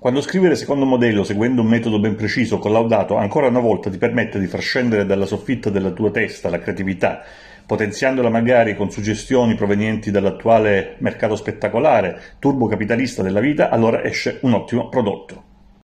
Quando scrivere secondo modello seguendo un metodo ben preciso, collaudato, ancora una volta ti permette di far scendere dalla soffitta della tua testa la creatività, potenziandola magari con suggestioni provenienti dall'attuale mercato spettacolare, turbo capitalista della vita, allora esce un ottimo prodotto.